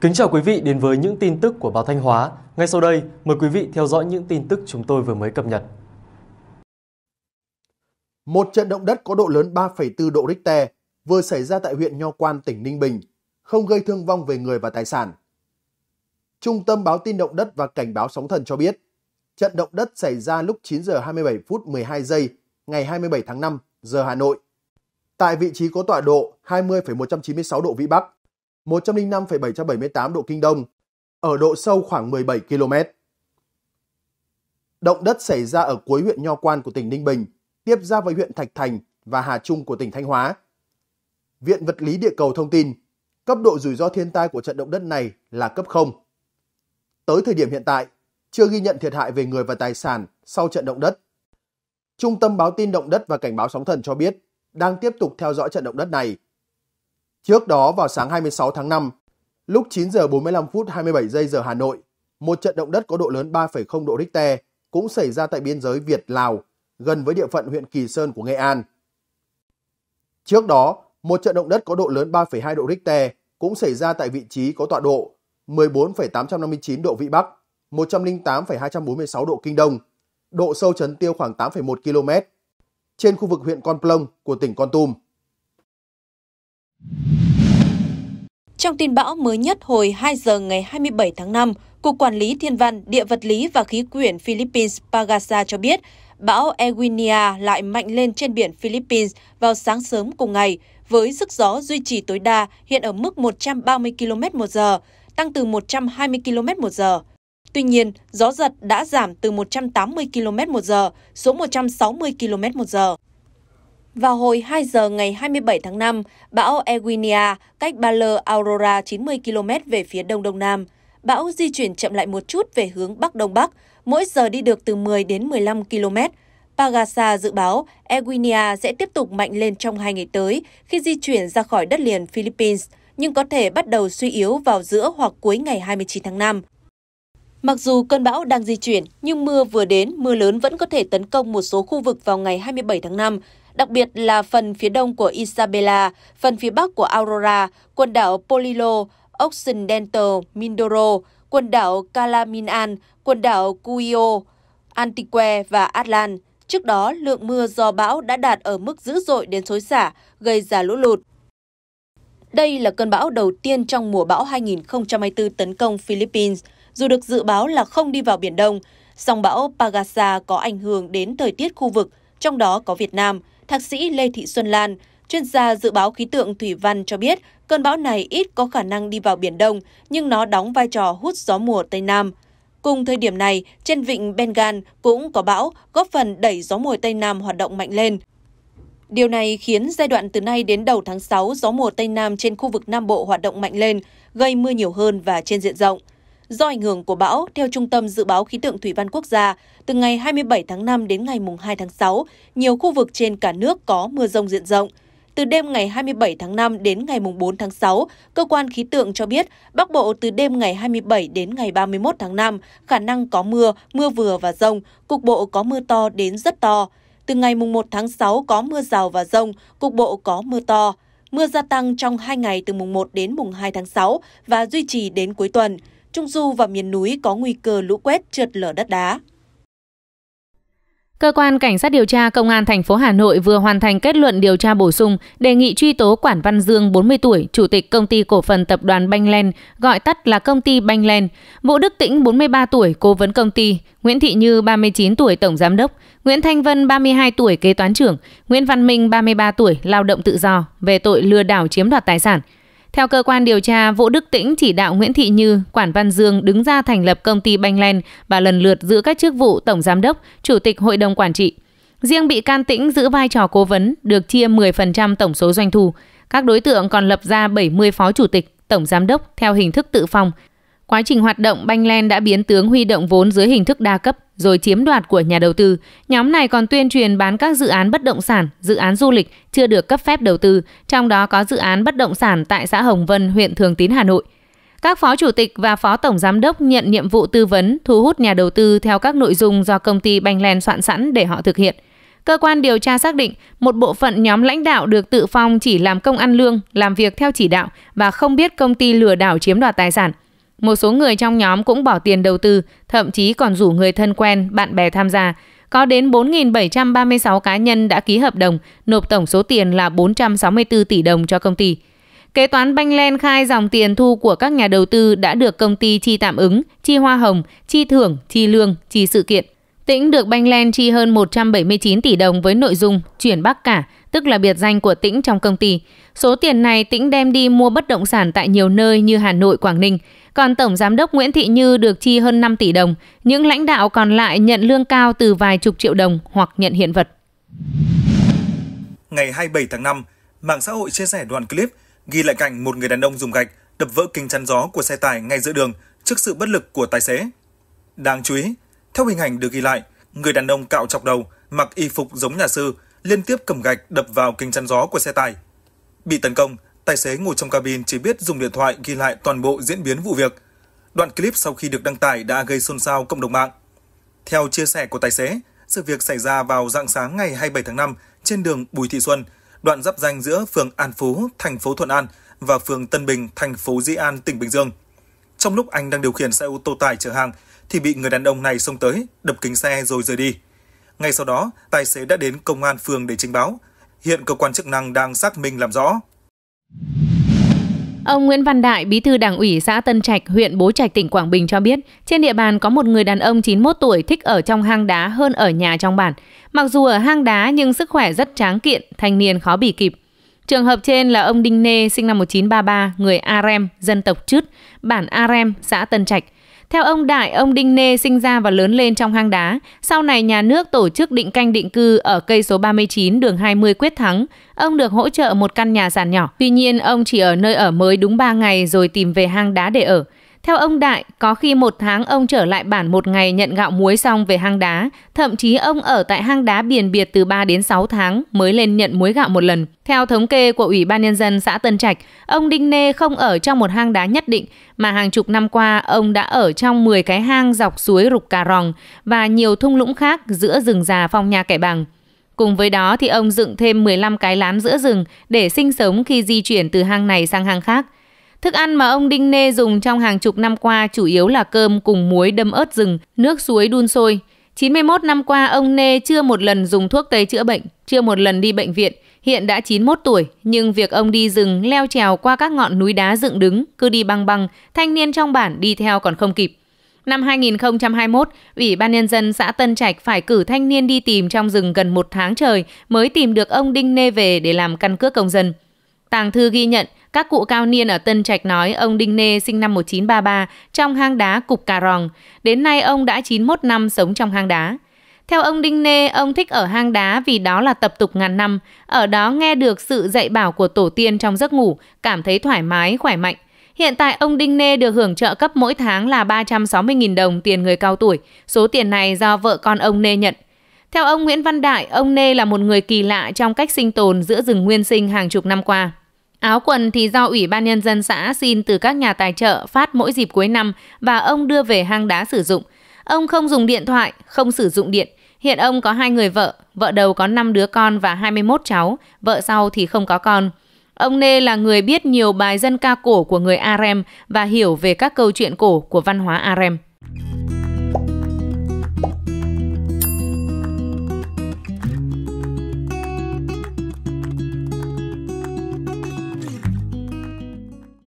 Kính chào quý vị đến với những tin tức của báo Thanh Hóa. Ngay sau đây, mời quý vị theo dõi những tin tức chúng tôi vừa mới cập nhật. Một trận động đất có độ lớn 3,4 độ Richter vừa xảy ra tại huyện Nho Quan, tỉnh Ninh Bình, không gây thương vong về người và tài sản. Trung tâm báo tin động đất và cảnh báo sóng thần cho biết, trận động đất xảy ra lúc 9 giờ 27 phút 12 giây ngày 27 tháng 5 giờ Hà Nội. Tại vị trí có tọa độ 20,196 độ Vĩ Bắc, 105,778 độ Kinh Đông, ở độ sâu khoảng 17 km. Động đất xảy ra ở cuối huyện Nho Quan của tỉnh Ninh Bình, tiếp ra với huyện Thạch Thành và Hà Trung của tỉnh Thanh Hóa. Viện Vật lý Địa cầu thông tin, cấp độ rủi ro thiên tai của trận động đất này là cấp 0. Tới thời điểm hiện tại, chưa ghi nhận thiệt hại về người và tài sản sau trận động đất. Trung tâm báo tin động đất và cảnh báo sóng thần cho biết đang tiếp tục theo dõi trận động đất này Trước đó vào sáng 26 tháng 5, lúc 9 giờ 45 phút 27 giây giờ Hà Nội, một trận động đất có độ lớn 3,0 độ Richter cũng xảy ra tại biên giới Việt-Lào, gần với địa phận huyện Kỳ Sơn của Nghệ An. Trước đó, một trận động đất có độ lớn 3,2 độ Richter cũng xảy ra tại vị trí có tọa độ 14,859 độ Vĩ Bắc, 108,246 độ Kinh Đông, độ sâu chấn tiêu khoảng 8,1 km, trên khu vực huyện Con Plông của tỉnh Con Tum. Trong tin bão mới nhất hồi 2 giờ ngày 27 tháng 5, Cục Quản lý Thiên văn, Địa vật lý và Khí quyển Philippines Pagasa cho biết bão Ewinia lại mạnh lên trên biển Philippines vào sáng sớm cùng ngày, với sức gió duy trì tối đa hiện ở mức 130 km một giờ, tăng từ 120 km một giờ. Tuy nhiên, gió giật đã giảm từ 180 km một giờ xuống 160 km một giờ. Vào hồi 2 giờ ngày 27 tháng 5, bão Eugenia cách Baler Aurora 90 km về phía đông đông nam. Bão di chuyển chậm lại một chút về hướng bắc đông bắc, mỗi giờ đi được từ 10 đến 15 km. Pagasa dự báo Eugenia sẽ tiếp tục mạnh lên trong hai ngày tới khi di chuyển ra khỏi đất liền Philippines, nhưng có thể bắt đầu suy yếu vào giữa hoặc cuối ngày 29 tháng 5. Mặc dù cơn bão đang di chuyển, nhưng mưa vừa đến, mưa lớn vẫn có thể tấn công một số khu vực vào ngày 27 tháng 5, đặc biệt là phần phía đông của Isabela, phần phía bắc của Aurora, quần đảo Polillo, Occidental, Mindoro, quần đảo Calaminan, quần đảo Cuyo, Antique và Atlan. Trước đó, lượng mưa do bão đã đạt ở mức dữ dội đến xối xả, gây ra lũ lụt. Đây là cơn bão đầu tiên trong mùa bão 2024 tấn công Philippines. Dù được dự báo là không đi vào Biển Đông, song bão Pagasa có ảnh hưởng đến thời tiết khu vực, trong đó có Việt Nam – thạc sĩ Lê Thị Xuân Lan, chuyên gia dự báo khí tượng thủy văn cho biết cơn bão này ít có khả năng đi vào Biển Đông, nhưng nó đóng vai trò hút gió mùa Tây Nam. Cùng thời điểm này, trên vịnh Bengal cũng có bão, góp phần đẩy gió mùa Tây Nam hoạt động mạnh lên. Điều này khiến giai đoạn từ nay đến đầu tháng 6, gió mùa Tây Nam trên khu vực Nam Bộ hoạt động mạnh lên, gây mưa nhiều hơn và trên diện rộng. Do ảnh hưởng của bão, theo Trung tâm Dự báo Khí tượng Thủy văn Quốc gia, từ ngày 27 tháng 5 đến ngày 2 tháng 6, nhiều khu vực trên cả nước có mưa rông diện rộng. Từ đêm ngày 27 tháng 5 đến ngày 4 tháng 6, cơ quan khí tượng cho biết Bắc Bộ từ đêm ngày 27 đến ngày 31 tháng 5 khả năng có mưa, mưa vừa và rông, cục bộ có mưa to đến rất to. Từ ngày 1 tháng 6 có mưa rào và rông, cục bộ có mưa to. Mưa gia tăng trong 2 ngày từ mùng 1 đến mùng 2 tháng 6 và duy trì đến cuối tuần. Trung Du và miền núi có nguy cơ lũ quét trượt lở đất đá. Cơ quan Cảnh sát điều tra Công an thành phố Hà Nội vừa hoàn thành kết luận điều tra bổ sung đề nghị truy tố Quản Văn Dương 40 tuổi, Chủ tịch Công ty Cổ phần Tập đoàn Banh Len, gọi tắt là Công ty Banh Len, Vũ Đức Tĩnh 43 tuổi, Cố vấn Công ty, Nguyễn Thị Như 39 tuổi, Tổng Giám đốc, Nguyễn Thanh Vân 32 tuổi, Kế toán trưởng, Nguyễn Văn Minh 33 tuổi, Lao động tự do, về tội lừa đảo chiếm đoạt tài sản – theo cơ quan điều tra, Vũ Đức Tĩnh chỉ đạo Nguyễn Thị Như, Quản Văn Dương đứng ra thành lập công ty Banh Len và lần lượt giữ các chức vụ Tổng Giám đốc, Chủ tịch Hội đồng Quản trị. Riêng bị can Tĩnh giữ vai trò cố vấn, được chia 10% tổng số doanh thu. Các đối tượng còn lập ra 70 phó chủ tịch, tổng giám đốc theo hình thức tự phong. Quá trình hoạt động, Banh Len đã biến tướng huy động vốn dưới hình thức đa cấp, rồi chiếm đoạt của nhà đầu tư. Nhóm này còn tuyên truyền bán các dự án bất động sản, dự án du lịch chưa được cấp phép đầu tư, trong đó có dự án bất động sản tại xã Hồng Vân, huyện Thường Tín, Hà Nội. Các phó chủ tịch và phó tổng giám đốc nhận nhiệm vụ tư vấn thu hút nhà đầu tư theo các nội dung do công ty Banh Len soạn sẵn để họ thực hiện. Cơ quan điều tra xác định một bộ phận nhóm lãnh đạo được tự phong chỉ làm công ăn lương, làm việc theo chỉ đạo và không biết công ty lừa đảo chiếm đoạt tài sản – một số người trong nhóm cũng bỏ tiền đầu tư, thậm chí còn rủ người thân quen, bạn bè tham gia. Có đến 4.736 cá nhân đã ký hợp đồng, nộp tổng số tiền là 464 tỷ đồng cho công ty. Kế toán Banh Len khai dòng tiền thu của các nhà đầu tư đã được công ty chi tạm ứng, chi hoa hồng, chi thưởng, chi lương, chi sự kiện. Tĩnh được Banh Len chi hơn 179 tỷ đồng với nội dung chuyển Bắc cả, tức là biệt danh của Tĩnh trong công ty. Số tiền này Tĩnh đem đi mua bất động sản tại nhiều nơi như Hà Nội, Quảng Ninh – còn Tổng Giám đốc Nguyễn Thị Như được chi hơn 5 tỷ đồng, những lãnh đạo còn lại nhận lương cao từ vài chục triệu đồng hoặc nhận hiện vật. Ngày 27 tháng 5, mạng xã hội chia sẻ đoạn clip ghi lại cảnh một người đàn ông dùng gạch đập vỡ kính chắn gió của xe tải ngay giữa đường trước sự bất lực của tài xế. Đáng chú ý, theo hình ảnh được ghi lại, người đàn ông cạo chọc đầu, mặc y phục giống nhà sư, liên tiếp cầm gạch đập vào kính chắn gió của xe tải. Bị tấn công, Tài xế ngồi trong cabin chỉ biết dùng điện thoại ghi lại toàn bộ diễn biến vụ việc. Đoạn clip sau khi được đăng tải đã gây xôn xao cộng đồng mạng. Theo chia sẻ của tài xế, sự việc xảy ra vào dạng sáng ngày 27 tháng 5 trên đường Bùi Thị Xuân, đoạn giáp danh giữa phường An Phú, thành phố Thuận An và phường Tân Bình, thành phố Di An, tỉnh Bình Dương. Trong lúc anh đang điều khiển xe ô tô tải chở hàng thì bị người đàn ông này xông tới, đập kính xe rồi rời đi. Ngay sau đó, tài xế đã đến công an phường để trình báo. Hiện cơ quan chức năng đang xác minh làm rõ. Ông Nguyễn Văn Đại, bí thư đảng ủy xã Tân Trạch, huyện Bố Trạch, tỉnh Quảng Bình cho biết, trên địa bàn có một người đàn ông 91 tuổi thích ở trong hang đá hơn ở nhà trong bản. Mặc dù ở hang đá nhưng sức khỏe rất tráng kiện, thanh niên khó bị kịp. Trường hợp trên là ông Đinh Nê, sinh năm 1933, người Arem, dân tộc Chứt, bản Arem, xã Tân Trạch – theo ông Đại, ông Đinh Nê sinh ra và lớn lên trong hang đá. Sau này nhà nước tổ chức định canh định cư ở cây số 39 đường 20 Quyết Thắng. Ông được hỗ trợ một căn nhà sàn nhỏ. Tuy nhiên, ông chỉ ở nơi ở mới đúng 3 ngày rồi tìm về hang đá để ở. Theo ông Đại, có khi một tháng ông trở lại bản một ngày nhận gạo muối xong về hang đá. Thậm chí ông ở tại hang đá biển biệt từ 3 đến 6 tháng mới lên nhận muối gạo một lần. Theo thống kê của Ủy ban Nhân dân xã Tân Trạch, ông Đinh Nê không ở trong một hang đá nhất định, mà hàng chục năm qua ông đã ở trong 10 cái hang dọc suối Rục Cà Ròng và nhiều thung lũng khác giữa rừng già phong nha kẻ bằng. Cùng với đó thì ông dựng thêm 15 cái lán giữa rừng để sinh sống khi di chuyển từ hang này sang hang khác – Thức ăn mà ông Đinh Nê dùng trong hàng chục năm qua chủ yếu là cơm cùng muối đâm ớt rừng, nước suối đun sôi. 91 năm qua ông Nê chưa một lần dùng thuốc tây chữa bệnh, chưa một lần đi bệnh viện. Hiện đã 91 tuổi, nhưng việc ông đi rừng leo trèo qua các ngọn núi đá dựng đứng, cứ đi băng băng, thanh niên trong bản đi theo còn không kịp. Năm 2021, Ủy ban Nhân dân xã Tân Trạch phải cử thanh niên đi tìm trong rừng gần một tháng trời mới tìm được ông Đinh Nê về để làm căn cước công dân. Tàng thư ghi nhận, các cụ cao niên ở Tân Trạch nói ông Đinh Nê sinh năm 1933 trong hang đá Cục Cà Ròng. Đến nay ông đã 91 năm sống trong hang đá. Theo ông Đinh Nê, ông thích ở hang đá vì đó là tập tục ngàn năm. Ở đó nghe được sự dạy bảo của tổ tiên trong giấc ngủ, cảm thấy thoải mái, khỏe mạnh. Hiện tại ông Đinh Nê được hưởng trợ cấp mỗi tháng là 360.000 đồng tiền người cao tuổi. Số tiền này do vợ con ông Nê nhận. Theo ông Nguyễn Văn Đại, ông Nê là một người kỳ lạ trong cách sinh tồn giữa rừng nguyên sinh hàng chục năm qua. Áo quần thì do Ủy ban Nhân dân xã xin từ các nhà tài trợ phát mỗi dịp cuối năm và ông đưa về hang đá sử dụng. Ông không dùng điện thoại, không sử dụng điện. Hiện ông có hai người vợ, vợ đầu có 5 đứa con và 21 cháu, vợ sau thì không có con. Ông Nê là người biết nhiều bài dân ca cổ của người Arem và hiểu về các câu chuyện cổ của văn hóa Arem.